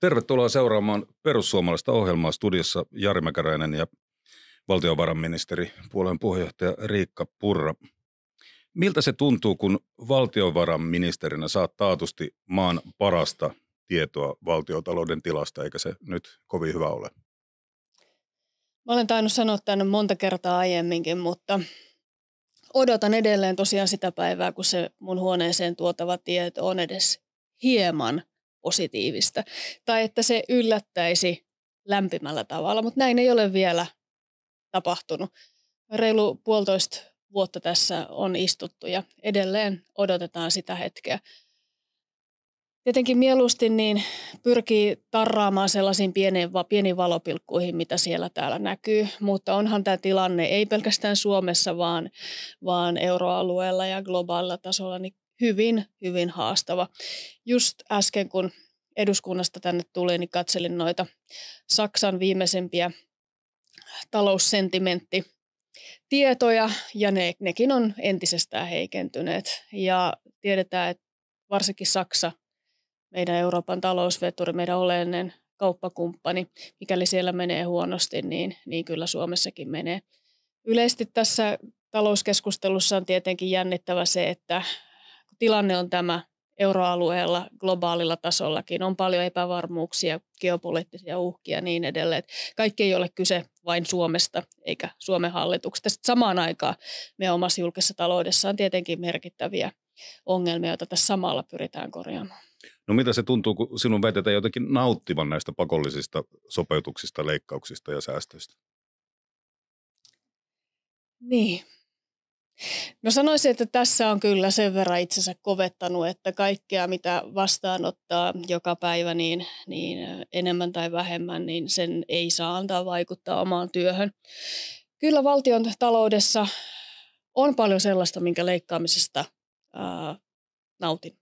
Tervetuloa seuraamaan perussuomalaista ohjelmaa studiossa Jari Mäkäräinen ja valtiovarainministeri puolueen puheenjohtaja Riikka Purra. Miltä se tuntuu, kun valtiovarainministerinä saat taatusti maan parasta tietoa valtiotalouden tilasta, eikä se nyt kovin hyvä ole? Mä olen tainnut sanoa tänne monta kertaa aiemminkin, mutta odotan edelleen tosiaan sitä päivää, kun se mun huoneeseen tuotava tieto on edes hieman positiivista. Tai että se yllättäisi lämpimällä tavalla, mutta näin ei ole vielä tapahtunut. Reilu puolitoista vuotta tässä on istuttu ja edelleen odotetaan sitä hetkeä. Tietenkin mieluusti niin pyrkii tarraamaan sellaisiin pieniin, pieniin valopilkkuihin, mitä siellä täällä näkyy, mutta onhan tämä tilanne ei pelkästään Suomessa, vaan, vaan euroalueella ja globaalilla tasolla niin hyvin, hyvin haastava. Just äsken, kun eduskunnasta tänne tuli, niin katselin noita Saksan viimeisimpiä taloussentimentti tietoja ja ne, nekin on entisestään heikentyneet. Ja tiedetään, että varsinkin Saksa, meidän Euroopan talousveturi, meidän oleellinen kauppakumppani, mikäli siellä menee huonosti, niin, niin kyllä Suomessakin menee. Yleisesti tässä talouskeskustelussa on tietenkin jännittävä se, että tilanne on tämä euroalueella, globaalilla tasollakin. On paljon epävarmuuksia, geopoliittisia uhkia ja niin edelleen. Kaikki ei ole kyse vain Suomesta eikä Suomen hallituksesta. Sitten samaan aikaan me omassa julkisessa taloudessa on tietenkin merkittäviä ongelmia, joita tässä samalla pyritään korjaamaan. No mitä se tuntuu, kun sinun väitetään jotenkin nauttivan näistä pakollisista sopeutuksista, leikkauksista ja säästöistä? Niin, No sanoisin, että tässä on kyllä sen verran itsensä kovettanut, että kaikkea mitä vastaanottaa joka päivä niin, niin enemmän tai vähemmän, niin sen ei saa antaa vaikuttaa omaan työhön. Kyllä valtion taloudessa on paljon sellaista, minkä leikkaamisesta ää, nautin.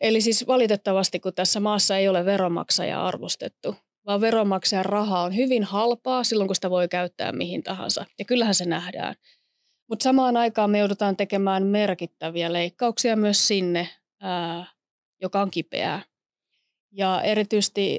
Eli siis valitettavasti, kun tässä maassa ei ole veronmaksajaa arvostettu, vaan veronmaksajan raha on hyvin halpaa silloin, kun sitä voi käyttää mihin tahansa. Ja kyllähän se nähdään. Mutta samaan aikaan me joudutaan tekemään merkittäviä leikkauksia myös sinne, ää, joka on kipeää. Ja erityisesti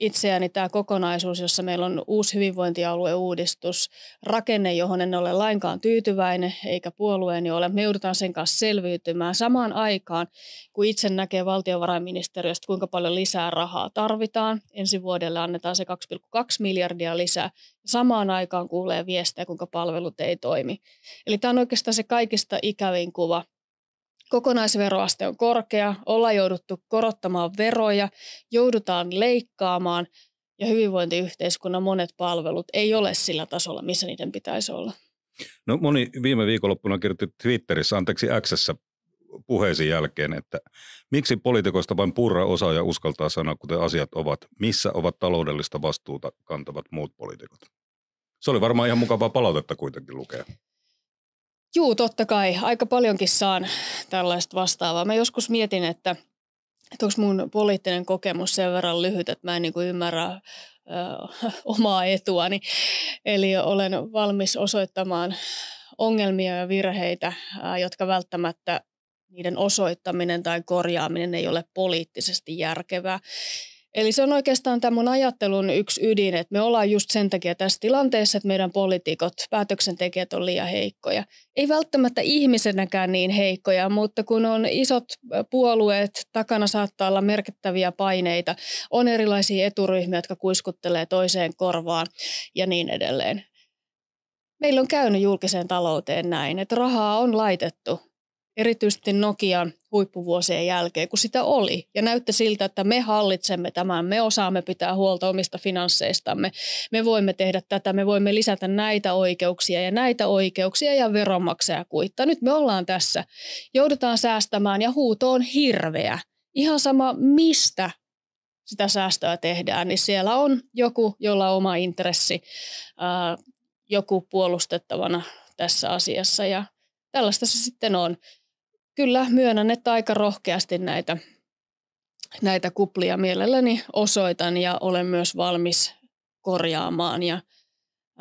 itseäni tämä kokonaisuus, jossa meillä on uusi hyvinvointialueuudistus, rakenne, johon en ole lainkaan tyytyväinen eikä puolueeni niin ole. Me joudutaan sen kanssa selviytymään samaan aikaan, kun itse näkee valtiovarainministeriöstä, kuinka paljon lisää rahaa tarvitaan. Ensi vuodelle annetaan se 2,2 miljardia lisää. Samaan aikaan kuulee viestejä, kuinka palvelut ei toimi. Eli tämä on oikeastaan se kaikista ikävin kuva – Kokonaisveroaste on korkea, ollaan jouduttu korottamaan veroja, joudutaan leikkaamaan ja hyvinvointiyhteiskunnan monet palvelut ei ole sillä tasolla, missä niiden pitäisi olla. No moni viime viikonloppuna kirjoitti Twitterissä, anteeksi Xssä puheesi jälkeen, että miksi poliitikoista vain purra osaa ja uskaltaa sanoa, kuten asiat ovat, missä ovat taloudellista vastuuta kantavat muut poliitikot? Se oli varmaan ihan mukavaa palautetta kuitenkin lukea. Juu, totta kai. Aika paljonkin saan tällaista vastaavaa. Mä joskus mietin, että, että onko mun poliittinen kokemus sen verran lyhyt, että mä en niin kuin ymmärrä ö, omaa etuani. Eli olen valmis osoittamaan ongelmia ja virheitä, jotka välttämättä niiden osoittaminen tai korjaaminen ei ole poliittisesti järkevää. Eli se on oikeastaan tämän mun ajattelun yksi ydin, että me ollaan just sen takia tässä tilanteessa, että meidän poliitikot, päätöksentekijät on liian heikkoja. Ei välttämättä ihmisenäkään niin heikkoja, mutta kun on isot puolueet, takana saattaa olla merkittäviä paineita, on erilaisia eturyhmiä, jotka kuiskuttelee toiseen korvaan ja niin edelleen. Meillä on käynyt julkiseen talouteen näin, että rahaa on laitettu erityisesti Nokian huippuvuosien jälkeen, kun sitä oli. Ja näytti siltä, että me hallitsemme tämän, me osaamme pitää huolta omista finansseistamme, me voimme tehdä tätä, me voimme lisätä näitä oikeuksia ja näitä oikeuksia ja veronmaksaja kuitta. Nyt me ollaan tässä. Joudutaan säästämään ja huuto on hirveä. Ihan sama, mistä sitä säästöä tehdään, niin siellä on joku, jolla on oma intressi, joku puolustettavana tässä asiassa ja tällaista se sitten on kyllä myönnän, että aika rohkeasti näitä, näitä kuplia mielelläni osoitan ja olen myös valmis korjaamaan. Ja,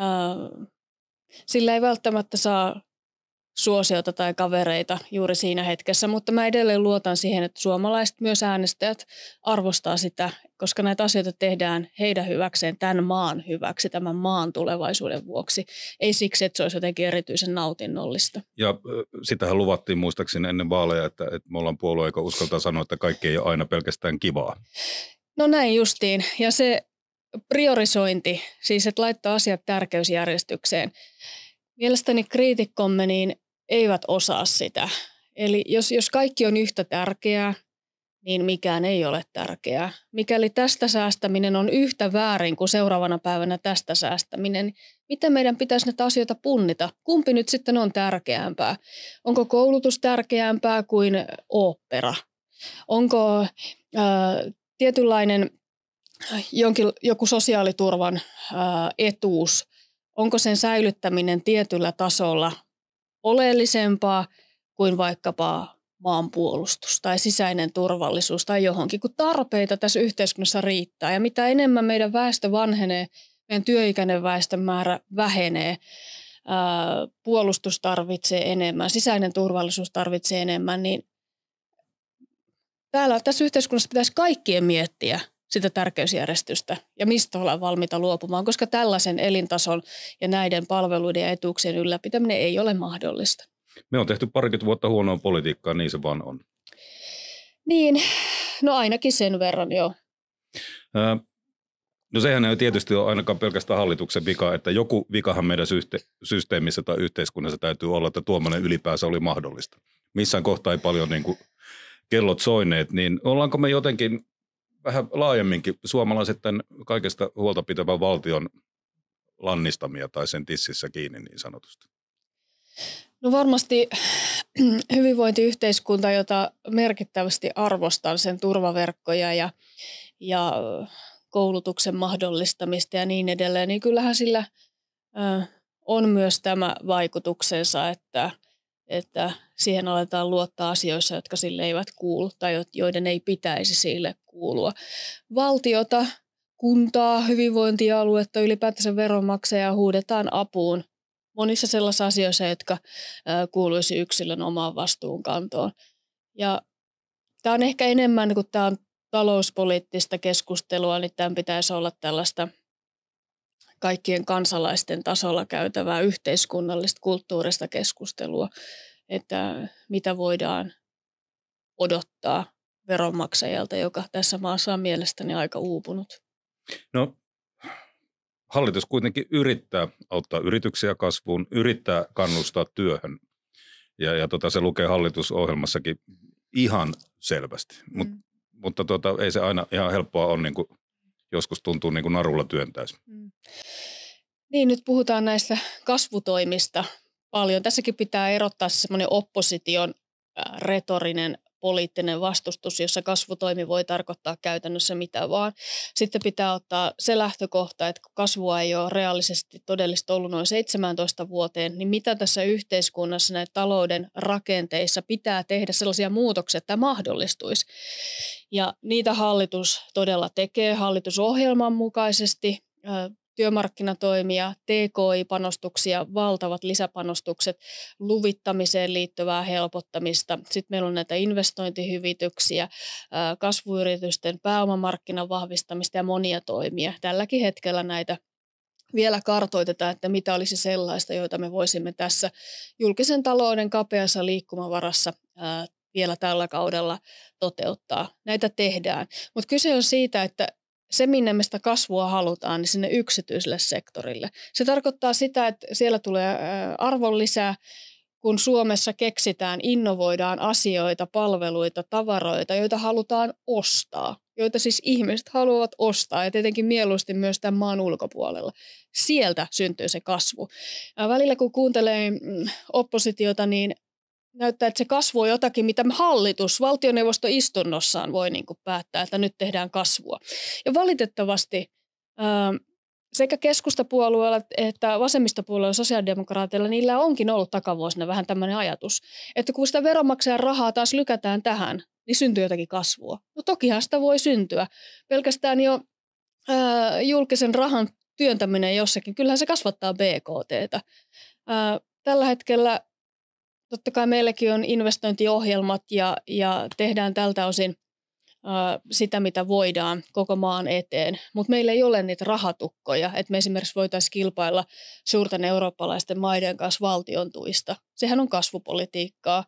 äh, sillä ei välttämättä saa suosiota tai kavereita juuri siinä hetkessä, mutta mä edelleen luotan siihen, että suomalaiset myös äänestäjät arvostaa sitä, koska näitä asioita tehdään heidän hyväkseen, tämän maan hyväksi, tämän maan tulevaisuuden vuoksi, ei siksi, että se olisi jotenkin erityisen nautinnollista. Ja sitähän luvattiin muistaakseni ennen vaaleja, että, että me ollaan puolue, joka uskaltaa sanoa, että kaikki ei ole aina pelkästään kivaa. No näin justiin. Ja se priorisointi, siis että laittaa asiat tärkeysjärjestykseen. Mielestäni kriitikkomme niin eivät osaa sitä. Eli jos, jos kaikki on yhtä tärkeää, niin mikään ei ole tärkeää. Mikäli tästä säästäminen on yhtä väärin kuin seuraavana päivänä tästä säästäminen, miten meidän pitäisi näitä asioita punnita? Kumpi nyt sitten on tärkeämpää? Onko koulutus tärkeämpää kuin opera? Onko äh, tietynlainen jonkin, joku sosiaaliturvan äh, etuus, onko sen säilyttäminen tietyllä tasolla oleellisempaa kuin vaikkapa maanpuolustus tai sisäinen turvallisuus tai johonkin, kun tarpeita tässä yhteiskunnassa riittää. Ja mitä enemmän meidän väestö vanhenee, meidän työikäinen väestön määrä vähenee, ää, puolustus tarvitsee enemmän, sisäinen turvallisuus tarvitsee enemmän, niin täällä tässä yhteiskunnassa pitäisi kaikkien miettiä sitä tärkeysjärjestystä ja mistä ollaan valmiita luopumaan, koska tällaisen elintason ja näiden palveluiden ja etuuksien ylläpitäminen ei ole mahdollista. Me on tehty parikymmentä vuotta huonoa politiikkaa, niin se vaan on. Niin, no ainakin sen verran joo. Öö, no sehän ei tietysti ole ainakaan pelkästään hallituksen vika, että joku vikahan meidän syste- systeemissä tai yhteiskunnassa täytyy olla, että tuommoinen ylipäänsä oli mahdollista. Missään kohtaa ei paljon niin kuin kellot soineet, niin ollaanko me jotenkin vähän laajemminkin suomalaiset tämän kaikesta huolta pitävän valtion lannistamia tai sen tississä kiinni niin sanotusti? No varmasti hyvinvointiyhteiskunta, jota merkittävästi arvostan, sen turvaverkkoja ja, ja koulutuksen mahdollistamista ja niin edelleen, niin kyllähän sillä on myös tämä vaikutuksensa, että että siihen aletaan luottaa asioissa, jotka sille eivät kuulu tai joiden ei pitäisi sille kuulua. Valtiota, kuntaa, hyvinvointialuetta, ylipäätänsä veronmaksajaa huudetaan apuun monissa sellaisissa asioissa, jotka kuuluisi yksilön omaan vastuunkantoon. Ja tämä on ehkä enemmän, kun tämä on talouspoliittista keskustelua, niin tämän pitäisi olla tällaista – kaikkien kansalaisten tasolla käytävää yhteiskunnallista kulttuurista keskustelua, että mitä voidaan odottaa veronmaksajalta, joka tässä maassa on mielestäni aika uupunut. No, hallitus kuitenkin yrittää auttaa yrityksiä kasvuun, yrittää kannustaa työhön. Ja, ja tota, se lukee hallitusohjelmassakin ihan selvästi. Mut, mm. Mutta tota, ei se aina ihan helppoa ole niin kuin joskus tuntuu niin kuin narulla työntäisi. Mm. Niin, nyt puhutaan näistä kasvutoimista paljon. Tässäkin pitää erottaa semmoinen opposition retorinen poliittinen vastustus, jossa kasvutoimi voi tarkoittaa käytännössä mitä vaan. Sitten pitää ottaa se lähtökohta, että kun kasvua ei ole reaalisesti todellista ollut noin 17 vuoteen, niin mitä tässä yhteiskunnassa näitä talouden rakenteissa pitää tehdä sellaisia muutoksia, että tämä mahdollistuisi. Ja niitä hallitus todella tekee hallitusohjelman mukaisesti työmarkkinatoimia, TKI-panostuksia, valtavat lisäpanostukset, luvittamiseen liittyvää helpottamista. Sitten meillä on näitä investointihyvityksiä, kasvuyritysten pääomamarkkinan vahvistamista ja monia toimia. Tälläkin hetkellä näitä vielä kartoitetaan, että mitä olisi sellaista, joita me voisimme tässä julkisen talouden kapeassa liikkumavarassa vielä tällä kaudella toteuttaa. Näitä tehdään. Mutta kyse on siitä, että se, minne me sitä kasvua halutaan, niin sinne yksityiselle sektorille. Se tarkoittaa sitä, että siellä tulee arvonlisää, kun Suomessa keksitään, innovoidaan asioita, palveluita, tavaroita, joita halutaan ostaa, joita siis ihmiset haluavat ostaa ja tietenkin mieluusti myös tämän maan ulkopuolella. Sieltä syntyy se kasvu. Välillä kun kuuntelee mm, oppositiota, niin näyttää, että se kasvu on jotakin, mitä hallitus valtioneuvosto istunnossaan voi niin kuin päättää, että nyt tehdään kasvua. Ja valitettavasti ää, ähm, sekä keskustapuolueella että vasemmistopuolueella sosiaalidemokraateilla, niillä onkin ollut takavuosina vähän tämmöinen ajatus, että kun sitä veronmaksajan rahaa taas lykätään tähän, niin syntyy jotakin kasvua. No tokihan sitä voi syntyä. Pelkästään jo ää, äh, julkisen rahan työntäminen jossakin, kyllähän se kasvattaa BKTtä. Ää, äh, tällä hetkellä totta kai meilläkin on investointiohjelmat ja, ja tehdään tältä osin ä, sitä, mitä voidaan koko maan eteen. Mutta meillä ei ole niitä rahatukkoja, että me esimerkiksi voitaisiin kilpailla suurten eurooppalaisten maiden kanssa valtion tuista. Sehän on kasvupolitiikkaa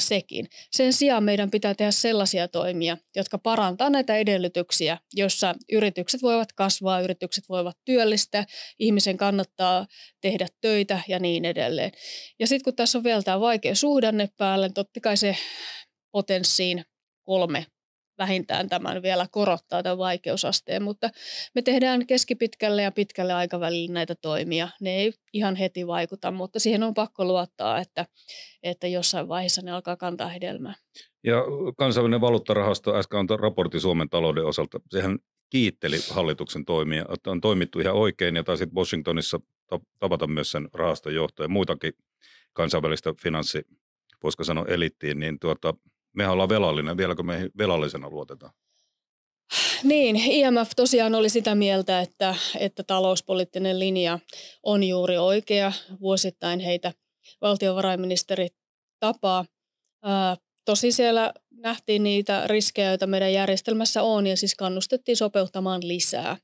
sekin. Sen sijaan meidän pitää tehdä sellaisia toimia, jotka parantaa näitä edellytyksiä, jossa yritykset voivat kasvaa, yritykset voivat työllistää, ihmisen kannattaa tehdä töitä ja niin edelleen. Ja sitten kun tässä on vielä tämä vaikea suhdanne päälle, niin totta kai se potenssiin kolme vähintään tämän vielä korottaa tämän vaikeusasteen, mutta me tehdään keskipitkälle ja pitkälle aikavälillä näitä toimia. Ne ei ihan heti vaikuta, mutta siihen on pakko luottaa, että, että jossain vaiheessa ne alkaa kantaa hedelmää. Ja kansainvälinen valuuttarahasto äsken antoi raportti Suomen talouden osalta. Sehän kiitteli hallituksen toimia, että on toimittu ihan oikein ja taisit Washingtonissa tavata myös sen rahaston ja muitakin kansainvälistä finanssi, voisiko sanoa elittiin, niin tuota, me ollaan velallinen, vieläkö me velallisena luotetaan? Niin, IMF tosiaan oli sitä mieltä, että, että talouspoliittinen linja on juuri oikea. Vuosittain heitä valtiovarainministeri tapaa. Ää, tosi siellä nähtiin niitä riskejä, joita meidän järjestelmässä on, ja siis kannustettiin sopeuttamaan lisää.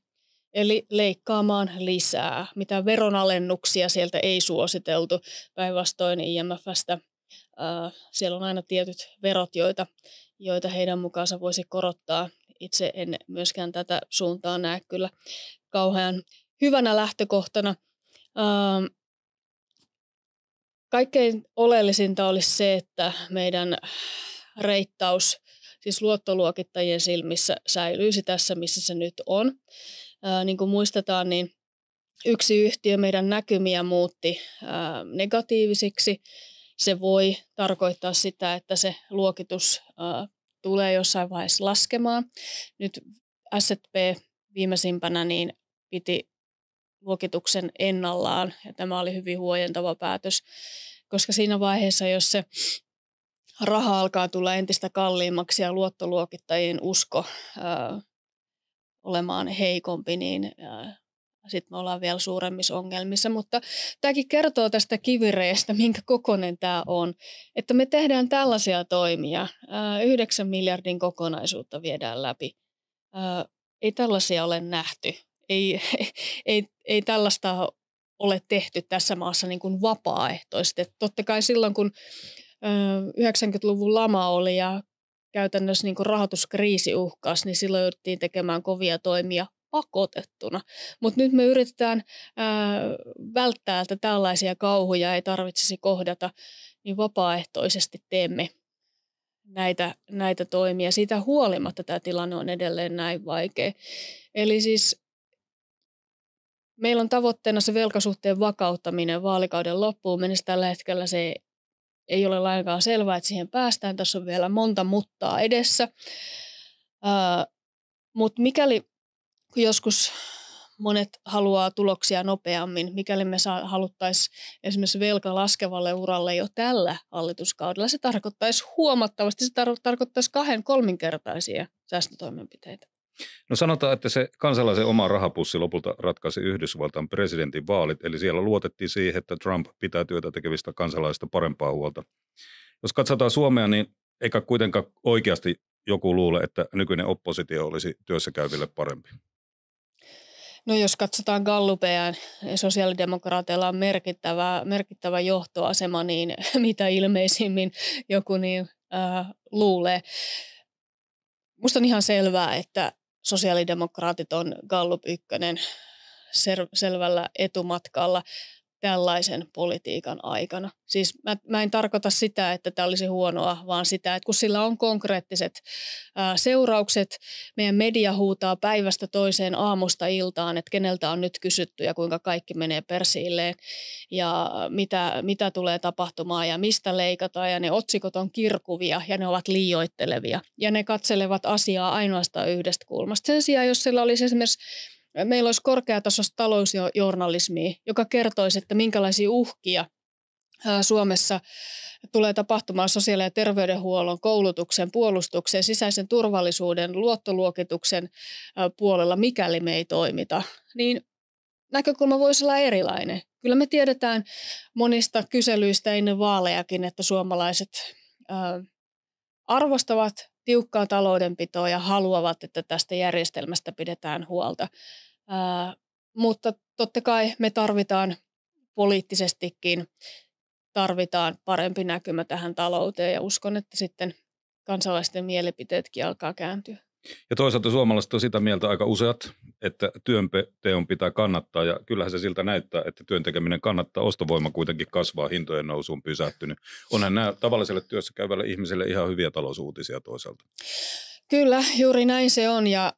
Eli leikkaamaan lisää. Mitä veronalennuksia sieltä ei suositeltu. Päinvastoin IMFstä Äh, siellä on aina tietyt verot, joita, joita heidän mukaansa voisi korottaa. Itse en myöskään tätä suuntaa näe kyllä kauhean hyvänä lähtökohtana. kaikkein oleellisinta olisi se, että meidän reittaus, siis luottoluokittajien silmissä säilyisi tässä, missä se nyt on. Ää, niin kuin muistetaan, niin yksi yhtiö meidän näkymiä muutti ää, negatiivisiksi se voi tarkoittaa sitä, että se luokitus tulee jossain vaiheessa laskemaan. Nyt S&P viimeisimpänä niin piti luokituksen ennallaan ja tämä oli hyvin huojentava päätös, koska siinä vaiheessa, jos se raha alkaa tulla entistä kalliimmaksi ja luottoluokittajien usko ö, olemaan heikompi, niin ö, sitten me ollaan vielä suuremmissa ongelmissa. Mutta tämäkin kertoo tästä kivireestä, minkä kokonen tämä on, että me tehdään tällaisia toimia. yhdeksän miljardin kokonaisuutta viedään läpi. Ei tällaisia ole nähty. Ei, ei, ei tällaista ole tehty tässä maassa niin kuin vapaaehtoisesti. Että totta kai silloin, kun 90-luvun lama oli ja käytännössä niin kuin rahoituskriisi uhkasi, niin silloin jouduttiin tekemään kovia toimia pakotettuna. Mutta nyt me yritetään ää, välttää, että tällaisia kauhuja ei tarvitsisi kohdata, niin vapaaehtoisesti teemme näitä, näitä toimia. Siitä huolimatta tämä tilanne on edelleen näin vaikea. Eli siis meillä on tavoitteena se velkasuhteen vakauttaminen vaalikauden loppuun mennessä. Tällä hetkellä se ei ole lainkaan selvää, että siihen päästään. Tässä on vielä monta muttaa edessä. Mutta mikäli kun joskus monet haluaa tuloksia nopeammin, mikäli me haluttaisiin esimerkiksi velka laskevalle uralle jo tällä hallituskaudella. Se tarkoittaisi huomattavasti, se tar- tarkoittaisi kahden kolminkertaisia säästötoimenpiteitä. No sanotaan, että se kansalaisen oma rahapussi lopulta ratkaisi Yhdysvaltain presidentin vaalit, eli siellä luotettiin siihen, että Trump pitää työtä tekevistä kansalaisista parempaa huolta. Jos katsotaan Suomea, niin eikä kuitenkaan oikeasti joku luule, että nykyinen oppositio olisi työssä käyville parempi. No jos katsotaan Gallupeja, niin sosiaalidemokraateilla on merkittävä, merkittävä johtoasema, niin mitä ilmeisimmin joku niin, äh, luulee. Musta on ihan selvää, että sosiaalidemokraatit on Gallup ykkönen selvällä etumatkalla tällaisen politiikan aikana. Siis mä, mä en tarkoita sitä, että tämä olisi huonoa, vaan sitä, että kun sillä on konkreettiset ää, seuraukset, meidän media huutaa päivästä toiseen aamusta iltaan, että keneltä on nyt kysytty ja kuinka kaikki menee persiilleen ja mitä, mitä tulee tapahtumaan ja mistä leikataan ja ne otsikot on kirkuvia ja ne ovat liioittelevia ja ne katselevat asiaa ainoastaan yhdestä kulmasta. Sen sijaan, jos sillä olisi esimerkiksi meillä olisi korkeatasoista talousjournalismia, joka kertoisi, että minkälaisia uhkia Suomessa tulee tapahtumaan sosiaali- ja terveydenhuollon, koulutuksen, puolustuksen, sisäisen turvallisuuden, luottoluokituksen puolella, mikäli me ei toimita, niin näkökulma voisi olla erilainen. Kyllä me tiedetään monista kyselyistä ennen vaalejakin, että suomalaiset arvostavat tiukkaa taloudenpitoa ja haluavat, että tästä järjestelmästä pidetään huolta. Ää, mutta totta kai me tarvitaan poliittisestikin tarvitaan parempi näkymä tähän talouteen ja uskon, että sitten kansalaisten mielipiteetkin alkaa kääntyä. Ja toisaalta suomalaiset on sitä mieltä aika useat, että työnteon pitää kannattaa ja kyllähän se siltä näyttää, että työntekeminen kannattaa. Ostovoima kuitenkin kasvaa, hintojen nousuun pysähtynyt. Onhan nämä tavalliselle työssä käyvälle ihmiselle ihan hyviä talousuutisia toisaalta. Kyllä, juuri näin se on ja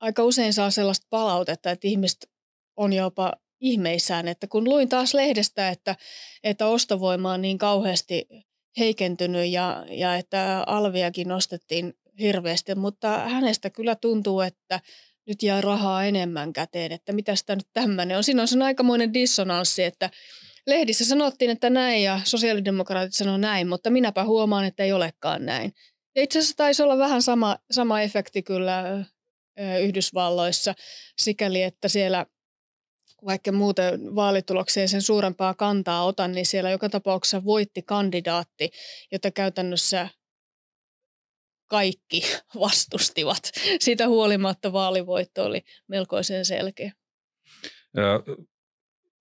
aika usein saa sellaista palautetta, että ihmiset on jopa ihmeissään, että kun luin taas lehdestä, että, että ostovoima on niin kauheasti heikentynyt ja, ja että alviakin nostettiin hirveästi, mutta hänestä kyllä tuntuu, että nyt jää rahaa enemmän käteen, että mitä sitä nyt tämmöinen on. Siinä on sen aikamoinen dissonanssi, että lehdissä sanottiin, että näin ja sosiaalidemokraatit sanoo näin, mutta minäpä huomaan, että ei olekaan näin. Ja itse asiassa taisi olla vähän sama, sama efekti kyllä Yhdysvalloissa sikäli, että siellä vaikka muuten vaalitulokseen sen suurempaa kantaa otan, niin siellä joka tapauksessa voitti kandidaatti, jota käytännössä kaikki vastustivat. Sitä huolimatta vaalivoitto oli melkoisen selkeä. Ja,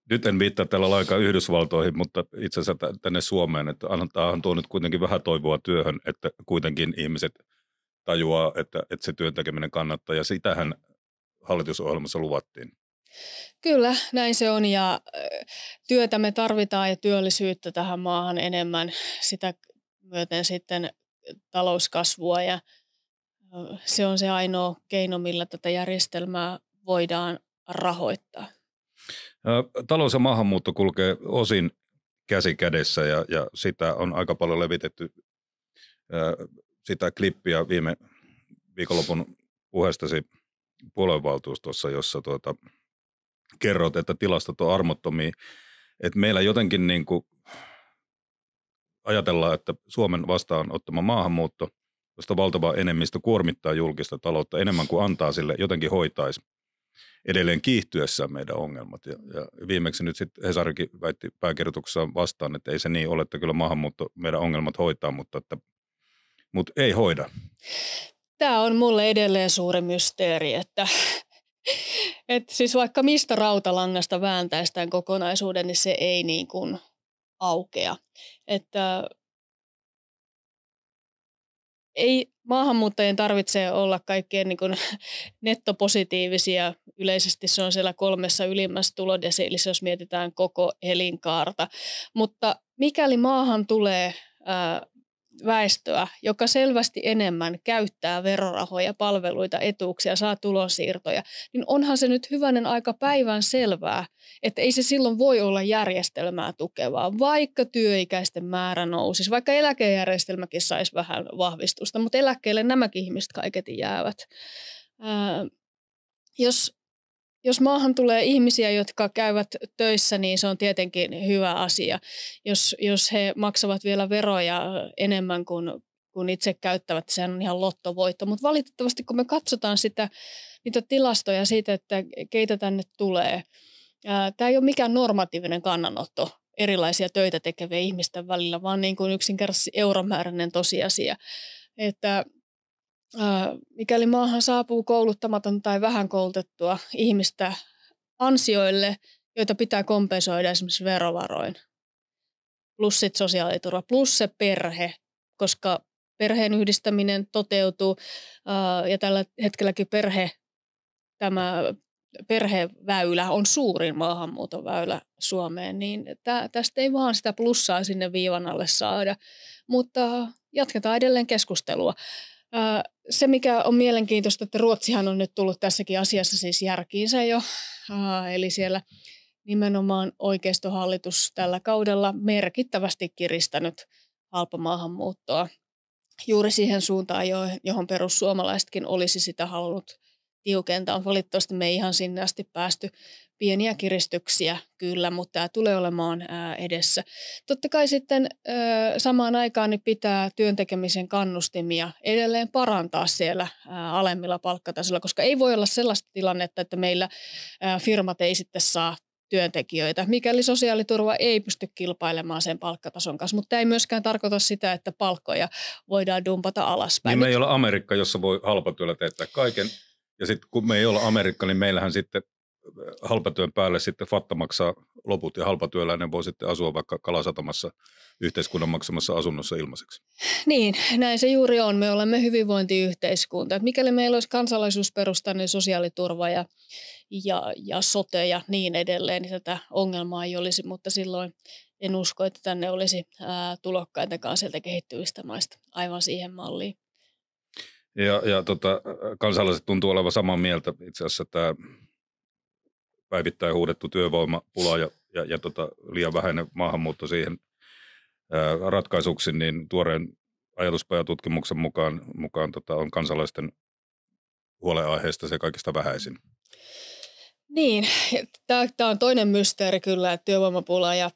nyt en viittaa tällä aika Yhdysvaltoihin, mutta itse asiassa tänne Suomeen, että antaahan tuo nyt kuitenkin vähän toivoa työhön, että kuitenkin ihmiset tajuaa, että, että se työntekeminen kannattaa ja sitähän hallitusohjelmassa luvattiin. Kyllä, näin se on ja työtä me tarvitaan ja työllisyyttä tähän maahan enemmän. Sitä myöten sitten talouskasvua ja se on se ainoa keino, millä tätä järjestelmää voidaan rahoittaa. Talous ja maahanmuutto kulkee osin käsi kädessä ja, ja sitä on aika paljon levitetty sitä klippiä viime viikonlopun puheestasi puoluevaltuustossa, jossa tuota, kerrot, että tilastot on armottomia, että meillä jotenkin niin kuin ajatellaan, että Suomen vastaanottama maahanmuutto, josta valtava enemmistö kuormittaa julkista taloutta enemmän kuin antaa sille, jotenkin hoitaisi edelleen kiihtyessään meidän ongelmat. Ja, ja viimeksi nyt sitten Hesarikin väitti pääkirjoituksessaan vastaan, että ei se niin ole, että kyllä maahanmuutto meidän ongelmat hoitaa, mutta, että, mutta ei hoida. Tämä on mulle edelleen suuri mysteeri, että et siis vaikka mistä rautalangasta vääntäisi tämän kokonaisuuden, niin se ei niin kuin aukea. Että ei maahanmuuttajien tarvitse olla kaikkien niin nettopositiivisia. Yleisesti se on siellä kolmessa ylimmässä tulodesiilissä, jos mietitään koko elinkaarta. Mutta mikäli maahan tulee ää, väestöä, joka selvästi enemmän käyttää verorahoja, palveluita, etuuksia, saa tulonsiirtoja, niin onhan se nyt hyvänen aika päivän selvää, että ei se silloin voi olla järjestelmää tukevaa, vaikka työikäisten määrä nousisi, vaikka eläkejärjestelmäkin saisi vähän vahvistusta, mutta eläkkeelle nämäkin ihmiset kaiketi jäävät. Ää, jos jos maahan tulee ihmisiä, jotka käyvät töissä, niin se on tietenkin hyvä asia. Jos, jos he maksavat vielä veroja enemmän kuin kun itse käyttävät, sehän on ihan lottovoitto. Mutta valitettavasti kun me katsotaan sitä, niitä tilastoja siitä, että keitä tänne tulee, tämä ei ole mikään normatiivinen kannanotto erilaisia töitä tekeviä ihmisten välillä, vaan niin kuin yksinkertaisesti euromääräinen tosiasia. Että Äh, mikäli maahan saapuu kouluttamaton tai vähän koulutettua ihmistä ansioille, joita pitää kompensoida esimerkiksi verovaroin. Plus sit sosiaaliturva, plus se perhe, koska perheen yhdistäminen toteutuu äh, ja tällä hetkelläkin perhe, tämä perheväylä on suurin maahanmuuton väylä Suomeen, niin tästä ei vaan sitä plussaa sinne viivan alle saada. Mutta jatketaan edelleen keskustelua. Äh, se, mikä on mielenkiintoista, että Ruotsihan on nyt tullut tässäkin asiassa siis järkiinsä jo, äh, eli siellä nimenomaan oikeistohallitus tällä kaudella merkittävästi kiristänyt halpamaahanmuuttoa juuri siihen suuntaan, johon perussuomalaisetkin olisi sitä halunnut tiukentaa. Valitettavasti me ei ihan sinne asti päästy pieniä kiristyksiä kyllä, mutta tämä tulee olemaan edessä. Totta kai sitten samaan aikaan niin pitää työntekemisen kannustimia edelleen parantaa siellä alemmilla palkkatasoilla, koska ei voi olla sellaista tilannetta, että meillä firmat ei sitten saa työntekijöitä, mikäli sosiaaliturva ei pysty kilpailemaan sen palkkatason kanssa. Mutta tämä ei myöskään tarkoita sitä, että palkkoja voidaan dumpata alaspäin. Niin me ei ole Amerikka, jossa voi halpatyöllä teettää kaiken ja sitten kun me ei olla Amerikka, niin meillähän sitten äh, halpatyön päälle sitten Fatta maksaa loput ja halpatyöläinen voi sitten asua vaikka Kalasatamassa yhteiskunnan maksamassa asunnossa ilmaiseksi. Niin, näin se juuri on. Me olemme hyvinvointiyhteiskunta. mikäli meillä olisi kansalaisuusperustainen niin sosiaaliturva ja, ja, ja sote ja niin edelleen, niin tätä ongelmaa ei olisi, mutta silloin en usko, että tänne olisi ää, tulokkaitakaan sieltä kehittyvistä maista aivan siihen malliin. Ja, ja tota, kansalaiset tuntuu olevan samaa mieltä itse asiassa tämä päivittäin huudettu työvoimapula ja, ja, ja tota, liian vähäinen maahanmuutto siihen ää, ratkaisuksi, niin tuoreen ajatuspajatutkimuksen mukaan, mukaan tota, on kansalaisten huolenaiheesta se kaikista vähäisin. Niin, tämä on toinen mysteeri kyllä, että työvoimapula ja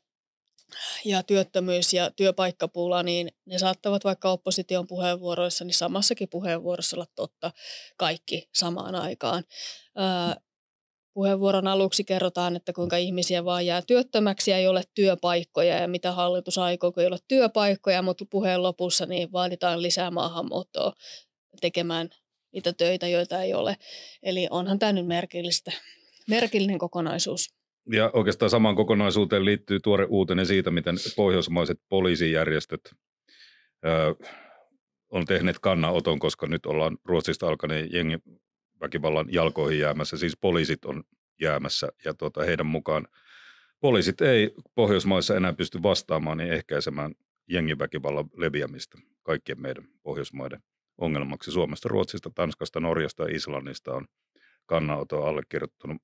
ja työttömyys ja työpaikkapula, niin ne saattavat vaikka opposition puheenvuoroissa, niin samassakin puheenvuorossa olla totta kaikki samaan aikaan. Öö, puheenvuoron aluksi kerrotaan, että kuinka ihmisiä vaan jää työttömäksi ja ei ole työpaikkoja ja mitä hallitus aikoo, kun ei ole työpaikkoja, mutta puheen lopussa niin vaaditaan lisää maahanmuuttoa tekemään niitä töitä, joita ei ole. Eli onhan tämä nyt merkillistä. Merkillinen kokonaisuus. Ja oikeastaan samaan kokonaisuuteen liittyy tuore uutinen siitä, miten pohjoismaiset poliisijärjestöt ö, on tehneet kannanoton, koska nyt ollaan Ruotsista alkaneen väkivallan jalkoihin jäämässä, siis poliisit on jäämässä ja tuota, heidän mukaan poliisit ei Pohjoismaissa enää pysty vastaamaan niin ehkäisemään jengiväkivallan leviämistä kaikkien meidän Pohjoismaiden ongelmaksi. Suomesta, Ruotsista, Tanskasta, Norjasta ja Islannista on kannanotto allekirjoittanut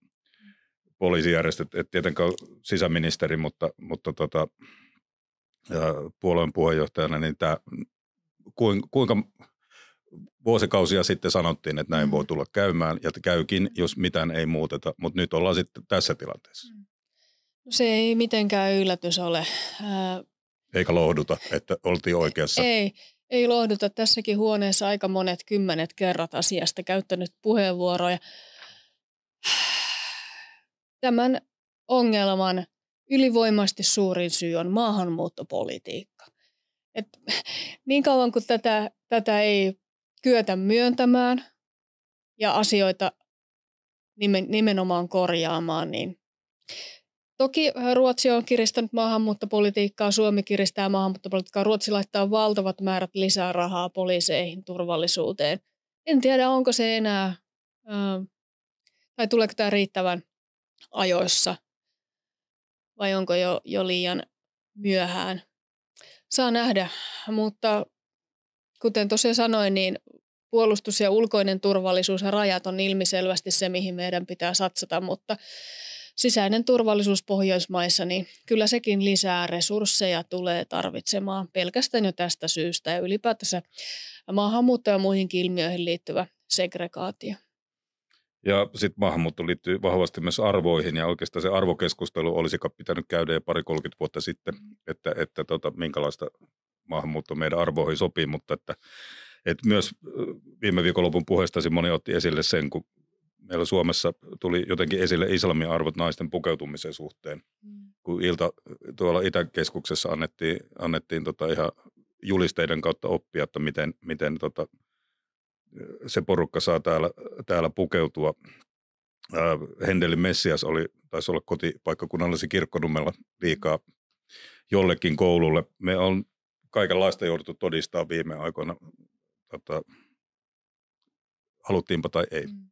poliisijärjestöt, et tietenkään sisäministeri, mutta, mutta tota, puolueen puheenjohtajana, niin tämä, kuinka vuosikausia sitten sanottiin, että näin mm. voi tulla käymään ja käykin, jos mitään ei muuteta, mutta nyt ollaan sitten tässä tilanteessa. Mm. No se ei mitenkään yllätys ole. Eikä lohduta, että oltiin e-, oikeassa. Ei, ei lohduta. Tässäkin huoneessa aika monet kymmenet kerrat asiasta käyttänyt puheenvuoroja. Tämän ongelman ylivoimaisesti suurin syy on maahanmuuttopolitiikka. Et, niin kauan kuin tätä, tätä ei kyetä myöntämään ja asioita nimen, nimenomaan korjaamaan, niin Toki Ruotsi on kiristänyt maahanmuuttopolitiikkaa, Suomi kiristää maahanmuuttopolitiikkaa, Ruotsi laittaa valtavat määrät lisää rahaa poliiseihin, turvallisuuteen. En tiedä, onko se enää, äh, tai tuleeko tämä riittävän ajoissa vai onko jo, jo liian myöhään. Saa nähdä, mutta kuten tosiaan sanoin, niin puolustus ja ulkoinen turvallisuus ja rajat on ilmiselvästi se, mihin meidän pitää satsata, mutta sisäinen turvallisuus Pohjoismaissa, niin kyllä sekin lisää resursseja tulee tarvitsemaan pelkästään jo tästä syystä ja ylipäätänsä maahanmuutto ja muihinkin ilmiöihin liittyvä segregaatio. Ja sitten maahanmuutto liittyy vahvasti myös arvoihin ja oikeastaan se arvokeskustelu olisi pitänyt käydä jo pari 30 vuotta sitten, että, että tota, minkälaista maahanmuutto meidän arvoihin sopii, mutta että, että myös viime viikonlopun puheestasi moni otti esille sen, kun meillä Suomessa tuli jotenkin esille islamin arvot naisten pukeutumisen suhteen. Kun ilta tuolla Itäkeskuksessa annettiin, annettiin tota ihan julisteiden kautta oppia, että miten, miten tota se porukka saa täällä, täällä pukeutua. Hendelin Messias oli, taisi olla se kirkkonumella liikaa jollekin koululle. Me on kaikenlaista jouduttu todistaa viime aikoina, tota, haluttiinpa tai ei. Mm.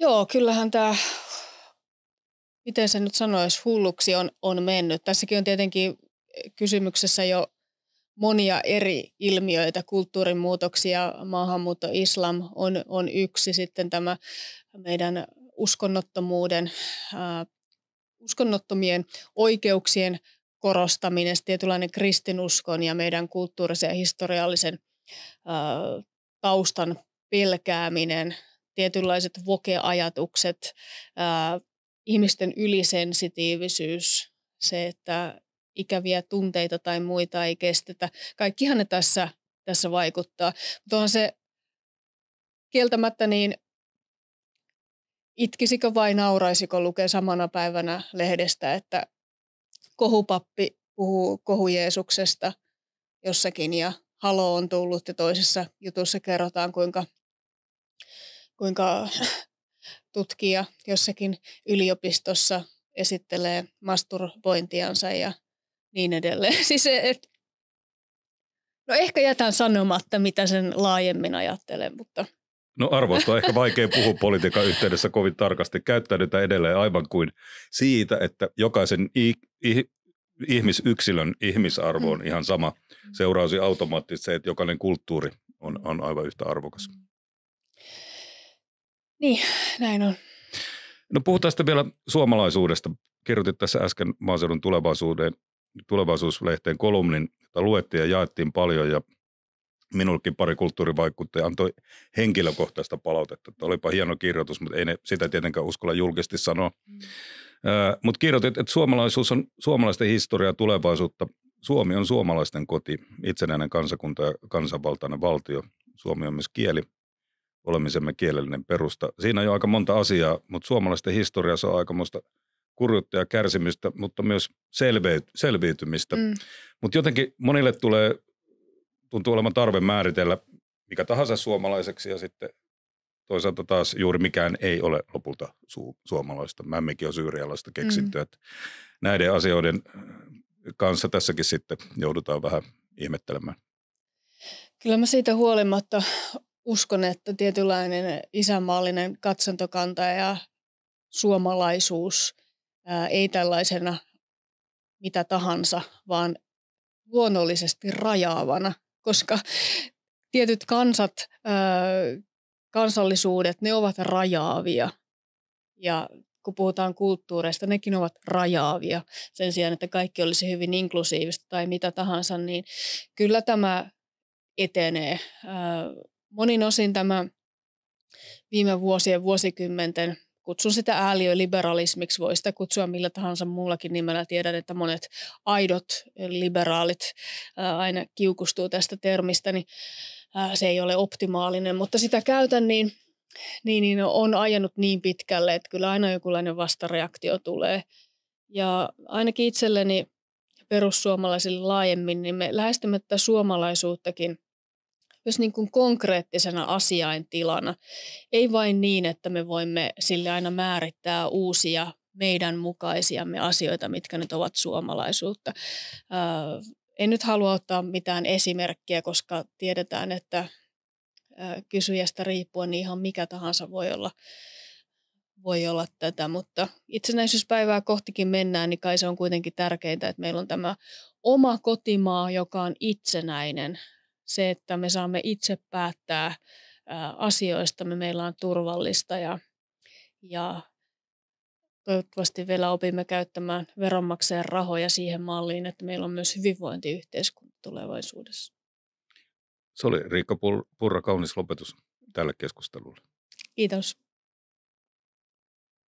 Joo, kyllähän tämä, miten se nyt sanoisi, hulluksi on, on mennyt. Tässäkin on tietenkin kysymyksessä jo monia eri ilmiöitä, kulttuurin muutoksia, maahanmuutto, islam on, on yksi, sitten tämä meidän uskonnottomuuden, äh, uskonnottomien oikeuksien korostaminen, tietynlainen kristinuskon ja meidän kulttuurisen ja historiallisen äh, taustan pelkääminen, tietynlaiset vokeajatukset, äh, ihmisten ylisensitiivisyys, se, että ikäviä tunteita tai muita ei kestetä. Kaikkihan ne tässä, tässä vaikuttaa. Mutta on se kieltämättä niin, itkisikö vai nauraisiko lukee samana päivänä lehdestä, että kohupappi puhuu kohujeesuksesta jossakin ja halo on tullut ja toisessa jutussa kerrotaan, kuinka, kuinka tutkija jossakin yliopistossa esittelee masturbointiansa ja niin edelleen. Siis et, no ehkä jätän sanomatta, mitä sen laajemmin ajattelen, mutta... No arvoista on ehkä vaikea puhua politiikan yhteydessä kovin tarkasti. Käyttäydytään edelleen aivan kuin siitä, että jokaisen i- i- ihmisyksilön ihmisarvo on mm. ihan sama. Mm. Seurausi automaattisesti se, että jokainen kulttuuri on, on aivan yhtä arvokas. Mm. Niin, näin on. No puhutaan sitten vielä suomalaisuudesta. Kirjoitit tässä äsken maaseudun tulevaisuuden tulevaisuuslehteen kolumnin, jota luettiin ja jaettiin paljon ja minullekin pari kulttuurivaikuttaja antoi henkilökohtaista palautetta, että olipa hieno kirjoitus, mutta ei ne sitä tietenkään uskalla julkisesti sanoa. Mm. mutta kirjoitit, että suomalaisuus on suomalaisten historiaa ja tulevaisuutta. Suomi on suomalaisten koti, itsenäinen kansakunta ja kansanvaltainen valtio. Suomi on myös kieli, olemisemme kielellinen perusta. Siinä on jo aika monta asiaa, mutta suomalaisten historiassa on aikamoista – kurjuutta ja kärsimystä, mutta myös selvi- selviytymistä. Mm. Mutta jotenkin monille tulee, tuntuu olevan tarve määritellä mikä tahansa suomalaiseksi ja sitten toisaalta taas juuri mikään ei ole lopulta su- suomalaista. Mämmikin on syyrialaista keksitty. Mm. Näiden asioiden kanssa tässäkin sitten joudutaan vähän ihmettelemään. Kyllä mä siitä huolimatta uskon, että tietynlainen isänmaallinen katsantokanta ja suomalaisuus – ää, ei tällaisena mitä tahansa, vaan luonnollisesti rajaavana, koska tietyt kansat, ää, kansallisuudet, ne ovat rajaavia. Ja kun puhutaan kulttuureista, nekin ovat rajaavia. Sen sijaan, että kaikki olisi hyvin inklusiivista tai mitä tahansa, niin kyllä tämä etenee. Monin osin tämä viime vuosien, vuosikymmenten kutsun sitä ääliöliberalismiksi, voi sitä kutsua millä tahansa muullakin nimellä. Tiedän, että monet aidot liberaalit aina kiukustuu tästä termistä, niin se ei ole optimaalinen, mutta sitä käytän niin, niin, niin on ajanut niin pitkälle, että kyllä aina jokinlainen vastareaktio tulee. Ja ainakin itselleni perussuomalaisille laajemmin, niin me lähestymme tätä suomalaisuuttakin – myös niin kuin konkreettisena asiaintilana. Ei vain niin, että me voimme sille aina määrittää uusia meidän mukaisiamme asioita, mitkä nyt ovat suomalaisuutta. en nyt halua ottaa mitään esimerkkiä, koska tiedetään, että kysyjästä riippuen niin ihan mikä tahansa voi olla voi olla tätä, mutta itsenäisyyspäivää kohtikin mennään, niin kai se on kuitenkin tärkeintä, että meillä on tämä oma kotimaa, joka on itsenäinen se, että me saamme itse päättää asioista, me meillä on turvallista ja, ja toivottavasti vielä opimme käyttämään veronmaksajan rahoja siihen malliin, että meillä on myös hyvinvointiyhteiskunta tulevaisuudessa. Se oli Riikka Purra kaunis lopetus tälle keskustelulle. Kiitos.